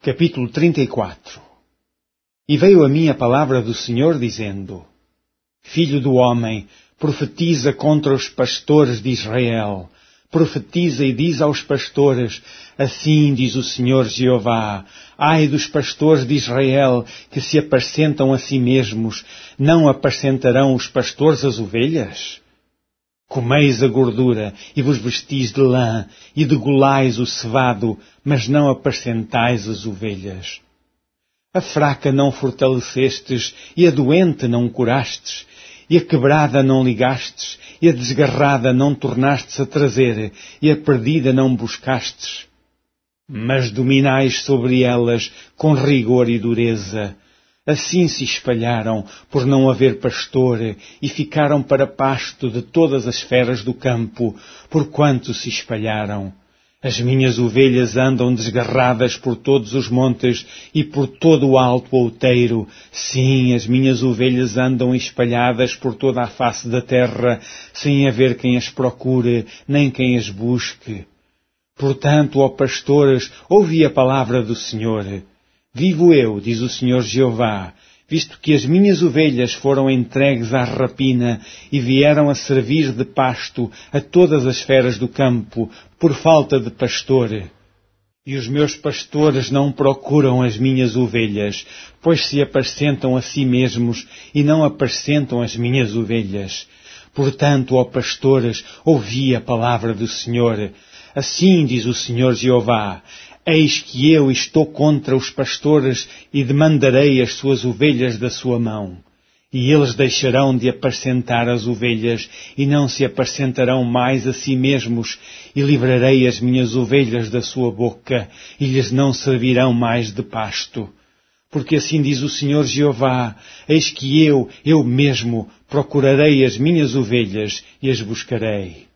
Capítulo 34 E veio a mim a palavra do Senhor, dizendo, Filho do homem, profetiza contra os pastores de Israel, profetiza e diz aos pastores, Assim diz o Senhor Jeová, ai dos pastores de Israel, que se apacentam a si mesmos, não apacentarão os pastores as ovelhas? Comeis a gordura e vos vestis de lã e degolais o cevado, mas não apacentais as ovelhas. A fraca não fortalecestes e a doente não curastes e a quebrada não ligastes e a desgarrada não tornastes a trazer e a perdida não buscastes. Mas dominais sobre elas com rigor e dureza Assim se espalharam por não haver pastor e ficaram para pasto de todas as feras do campo, porquanto se espalharam. As minhas ovelhas andam desgarradas por todos os montes e por todo o alto outeiro. Sim, as minhas ovelhas andam espalhadas por toda a face da terra, sem haver quem as procure, nem quem as busque. Portanto, ó pastores, ouvi a palavra do Senhor. Vivo eu, diz o Senhor Jeová, visto que as minhas ovelhas foram entregues à rapina e vieram a servir de pasto a todas as feras do campo, por falta de pastor. E os meus pastores não procuram as minhas ovelhas, pois se apacentam a si mesmos e não apacentam as minhas ovelhas. Portanto, ó pastores, ouvi a palavra do Senhor. Assim diz o Senhor Jeová, Eis que eu estou contra os pastores e demandarei as suas ovelhas da sua mão. E eles deixarão de apacentar as ovelhas, e não se apacentarão mais a si mesmos, e livrarei as minhas ovelhas da sua boca, e lhes não servirão mais de pasto. Porque assim diz o Senhor Jeová, eis que eu, eu mesmo, procurarei as minhas ovelhas e as buscarei.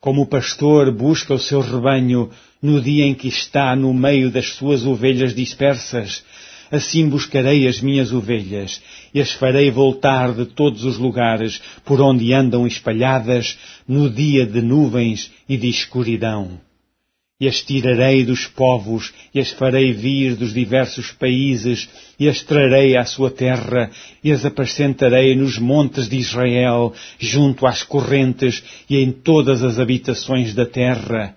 Como o pastor busca o seu rebanho no dia em que está no meio das suas ovelhas dispersas, assim buscarei as minhas ovelhas e as farei voltar de todos os lugares por onde andam espalhadas no dia de nuvens e de escuridão e as tirarei dos povos, e as farei vir dos diversos países, e as trarei à sua terra, e as apacentarei nos montes de Israel, junto às correntes e em todas as habitações da terra.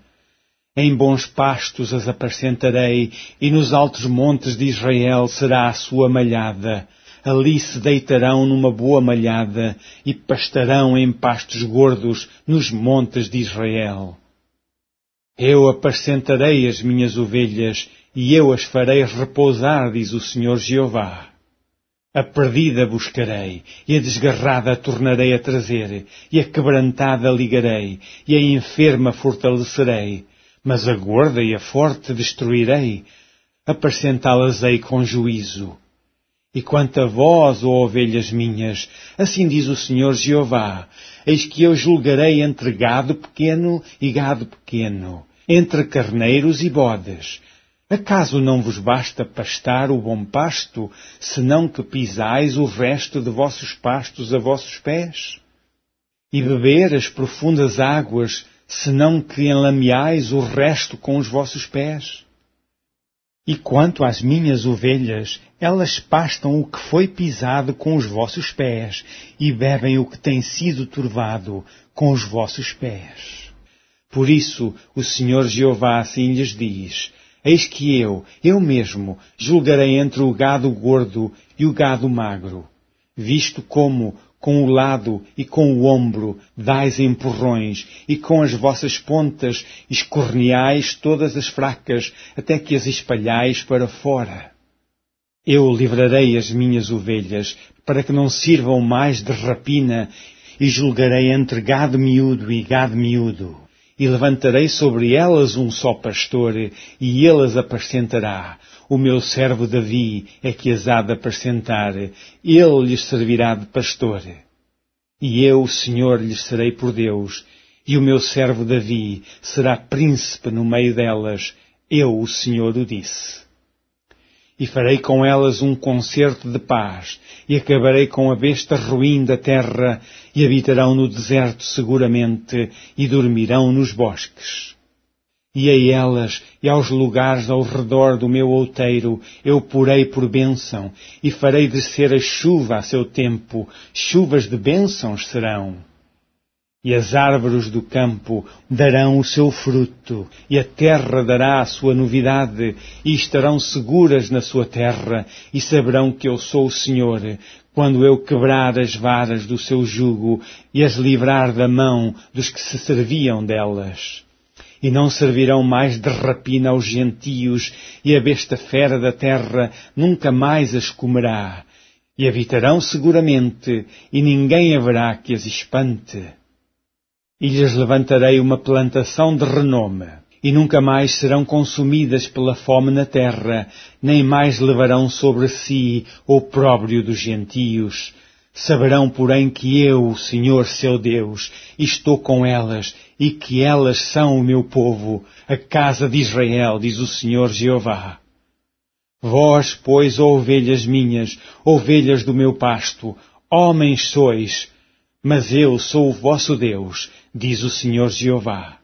Em bons pastos as apacentarei, e nos altos montes de Israel será a sua malhada. Ali se deitarão numa boa malhada, e pastarão em pastos gordos nos montes de Israel eu apacentarei as minhas ovelhas e eu as farei repousar, diz o Senhor Jeová. A perdida buscarei, e a desgarrada tornarei a trazer, e a quebrantada ligarei, e a enferma fortalecerei, mas a gorda e a forte destruirei, apacentá-las-ei com juízo, e quanto a vós, ó ovelhas minhas, assim diz o Senhor Jeová, eis que eu julgarei entre gado pequeno e gado pequeno, entre carneiros e bodes. Acaso não vos basta pastar o bom pasto, senão que pisais o resto de vossos pastos a vossos pés? E beber as profundas águas, senão que enlameais o resto com os vossos pés? E quanto às minhas ovelhas, elas pastam o que foi pisado com os vossos pés e bebem o que tem sido turvado com os vossos pés. Por isso o Senhor Jeová assim lhes diz, Eis que eu, eu mesmo, julgarei entre o gado gordo e o gado magro, visto como com o lado e com o ombro dais empurrões, e com as vossas pontas escorneais todas as fracas, até que as espalhais para fora. Eu livrarei as minhas ovelhas, para que não sirvam mais de rapina, e julgarei entre gado miúdo e gado miúdo. E levantarei sobre elas um só pastor, e elas as apacentará. O meu servo Davi é que as há de apacentar, ele lhes servirá de pastor. E eu, o Senhor, lhes serei por Deus, e o meu servo Davi será príncipe no meio delas, eu, o Senhor, o disse. E farei com elas um concerto de paz, e acabarei com a besta ruim da terra, e habitarão no deserto seguramente, e dormirão nos bosques. E a elas e aos lugares ao redor do meu outeiro eu porei por bênção e farei descer a chuva a seu tempo, chuvas de bênçãos serão. E as árvores do campo darão o seu fruto, e a terra dará a sua novidade, e estarão seguras na sua terra, e saberão que eu sou o Senhor, quando eu quebrar as varas do seu jugo e as livrar da mão dos que se serviam delas e não servirão mais de rapina aos gentios, e a besta fera da terra nunca mais as comerá, e habitarão seguramente, e ninguém haverá que as espante. E lhes levantarei uma plantação de renome, e nunca mais serão consumidas pela fome na terra, nem mais levarão sobre si o próprio dos gentios, Saberão, porém, que eu, o Senhor seu Deus, estou com elas e que elas são o meu povo, a casa de Israel, diz o Senhor Jeová. Vós, pois, ovelhas minhas, ovelhas do meu pasto, homens sois, mas eu sou o vosso Deus, diz o Senhor Jeová.